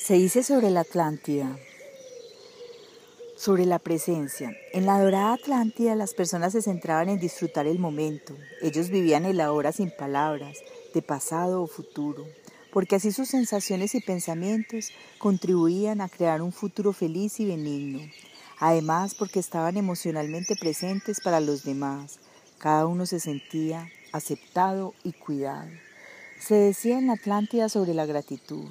se dice sobre la Atlántida, sobre la presencia. En la dorada Atlántida las personas se centraban en disfrutar el momento. Ellos vivían el ahora sin palabras, de pasado o futuro, porque así sus sensaciones y pensamientos contribuían a crear un futuro feliz y benigno. Además, porque estaban emocionalmente presentes para los demás, cada uno se sentía aceptado y cuidado. Se decía en la Atlántida sobre la gratitud.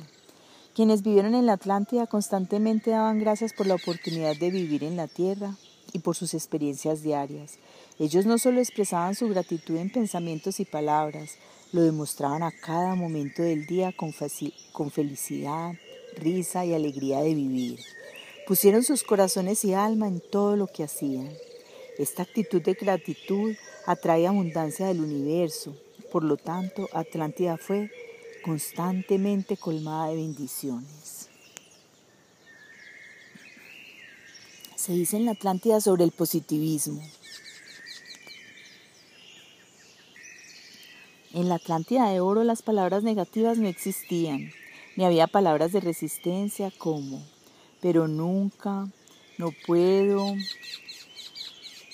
Quienes vivieron en la Atlántida constantemente daban gracias por la oportunidad de vivir en la Tierra y por sus experiencias diarias. Ellos no solo expresaban su gratitud en pensamientos y palabras, lo demostraban a cada momento del día con, con felicidad, risa y alegría de vivir. Pusieron sus corazones y alma en todo lo que hacían. Esta actitud de gratitud atrae abundancia del universo. Por lo tanto, Atlántida fue constantemente colmada de bendiciones. Se dice en la Atlántida sobre el positivismo. En la Atlántida de Oro las palabras negativas no existían, ni había palabras de resistencia como, pero nunca, no puedo,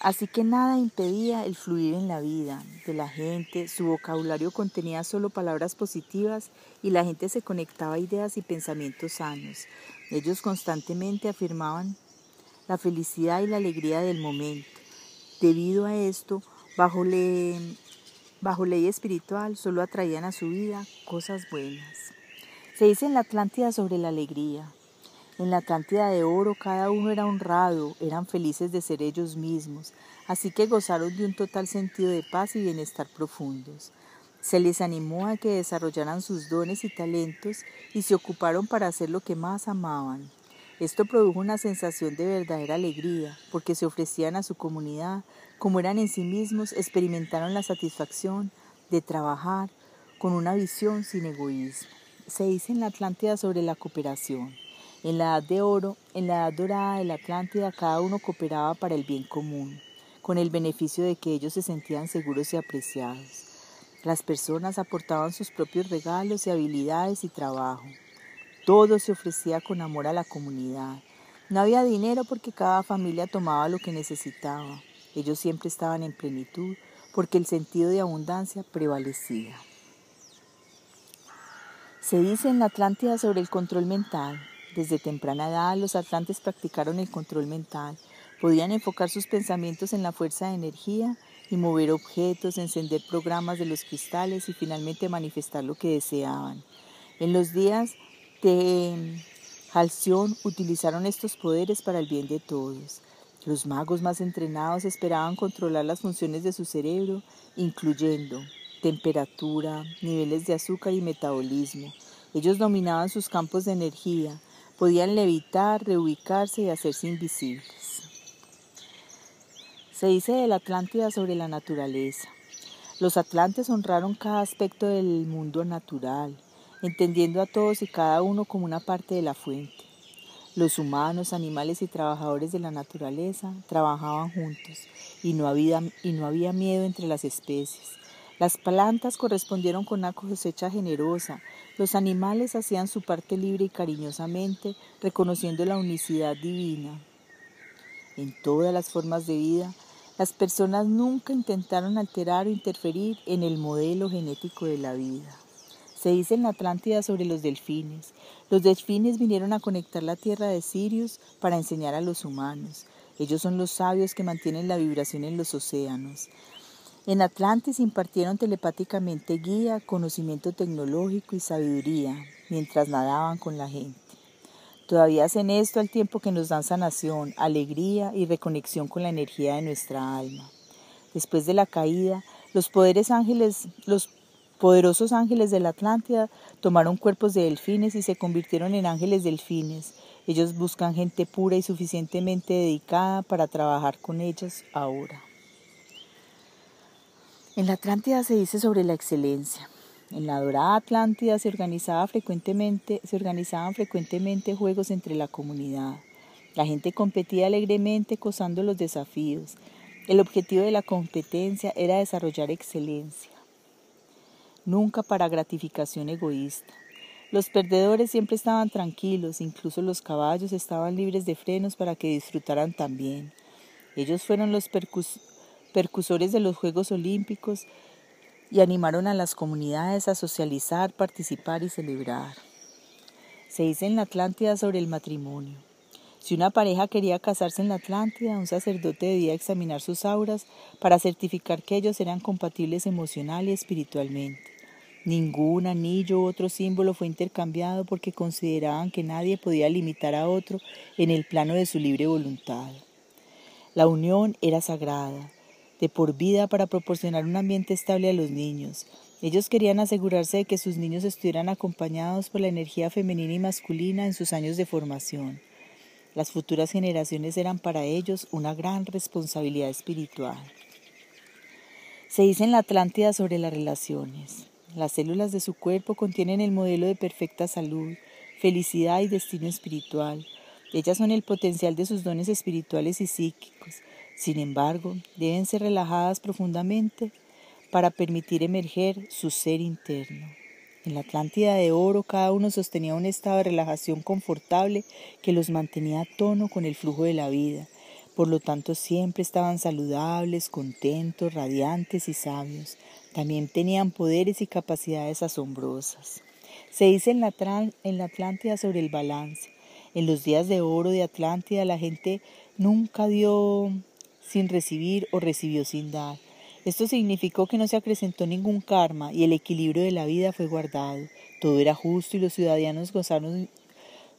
Así que nada impedía el fluir en la vida de la gente, su vocabulario contenía solo palabras positivas y la gente se conectaba a ideas y pensamientos sanos. Ellos constantemente afirmaban la felicidad y la alegría del momento. Debido a esto, bajo, bajo ley espiritual solo atraían a su vida cosas buenas. Se dice en la Atlántida sobre la alegría, en la Atlántida de oro cada uno era honrado, eran felices de ser ellos mismos, así que gozaron de un total sentido de paz y bienestar profundos. Se les animó a que desarrollaran sus dones y talentos y se ocuparon para hacer lo que más amaban. Esto produjo una sensación de verdadera alegría, porque se ofrecían a su comunidad, como eran en sí mismos, experimentaron la satisfacción de trabajar con una visión sin egoísmo. Se dice en la Atlántida sobre la cooperación. En la edad de oro, en la edad dorada de la Atlántida, cada uno cooperaba para el bien común, con el beneficio de que ellos se sentían seguros y apreciados. Las personas aportaban sus propios regalos y habilidades y trabajo. Todo se ofrecía con amor a la comunidad. No había dinero porque cada familia tomaba lo que necesitaba. Ellos siempre estaban en plenitud porque el sentido de abundancia prevalecía. Se dice en la Atlántida sobre el control mental desde temprana edad los atlantes practicaron el control mental. Podían enfocar sus pensamientos en la fuerza de energía y mover objetos, encender programas de los cristales y finalmente manifestar lo que deseaban. En los días de halción, utilizaron estos poderes para el bien de todos. Los magos más entrenados esperaban controlar las funciones de su cerebro, incluyendo temperatura, niveles de azúcar y metabolismo. Ellos dominaban sus campos de energía, Podían levitar, reubicarse y hacerse invisibles. Se dice de Atlántida sobre la naturaleza. Los atlantes honraron cada aspecto del mundo natural, entendiendo a todos y cada uno como una parte de la fuente. Los humanos, animales y trabajadores de la naturaleza trabajaban juntos y no había, y no había miedo entre las especies las plantas correspondieron con una cosecha generosa. Los animales hacían su parte libre y cariñosamente, reconociendo la unicidad divina. En todas las formas de vida, las personas nunca intentaron alterar o interferir en el modelo genético de la vida. Se dice en la Atlántida sobre los delfines. Los delfines vinieron a conectar la tierra de Sirius para enseñar a los humanos. Ellos son los sabios que mantienen la vibración en los océanos. En Atlantis impartieron telepáticamente guía, conocimiento tecnológico y sabiduría mientras nadaban con la gente. Todavía hacen esto al tiempo que nos dan sanación, alegría y reconexión con la energía de nuestra alma. Después de la caída, los los poderosos ángeles de la Atlántida tomaron cuerpos de delfines y se convirtieron en ángeles delfines. Ellos buscan gente pura y suficientemente dedicada para trabajar con ellos ahora. En la Atlántida se dice sobre la excelencia. En la dorada Atlántida se, organizaba frecuentemente, se organizaban frecuentemente juegos entre la comunidad. La gente competía alegremente cosando los desafíos. El objetivo de la competencia era desarrollar excelencia, nunca para gratificación egoísta. Los perdedores siempre estaban tranquilos, incluso los caballos estaban libres de frenos para que disfrutaran también. Ellos fueron los, percusores de los Juegos Olímpicos, y animaron a las comunidades a socializar, participar y celebrar. Se dice en la Atlántida sobre el matrimonio. Si una pareja quería casarse en la Atlántida, un sacerdote debía examinar sus auras para certificar que ellos eran compatibles emocional y espiritualmente. Ningún anillo u otro símbolo fue intercambiado porque consideraban que nadie podía limitar a otro en el plano de su libre voluntad. La unión era sagrada, de por vida para proporcionar un ambiente estable a los niños. Ellos querían asegurarse de que sus niños estuvieran acompañados por la energía femenina y masculina en sus años de formación. Las futuras generaciones eran para ellos una gran responsabilidad espiritual. Se dice en la Atlántida sobre las relaciones. Las células de su cuerpo contienen el modelo de perfecta salud, felicidad y destino espiritual. Ellas son el potencial de sus dones espirituales y psíquicos. Sin embargo, deben ser relajadas profundamente para permitir emerger su ser interno. En la Atlántida de Oro cada uno sostenía un estado de relajación confortable que los mantenía a tono con el flujo de la vida. Por lo tanto, siempre estaban saludables, contentos, radiantes y sabios. También tenían poderes y capacidades asombrosas. Se dice en la, en la Atlántida sobre el balance. En los días de oro de Atlántida la gente nunca dio sin recibir o recibió sin dar. Esto significó que no se acrecentó ningún karma y el equilibrio de la vida fue guardado. Todo era justo y los ciudadanos gozaron,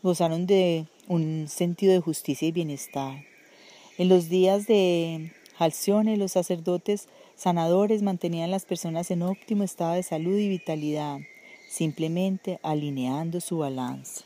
de un sentido de justicia y bienestar. En los días de Halcione, los sacerdotes sanadores mantenían a las personas en óptimo estado de salud y vitalidad, simplemente alineando su balance.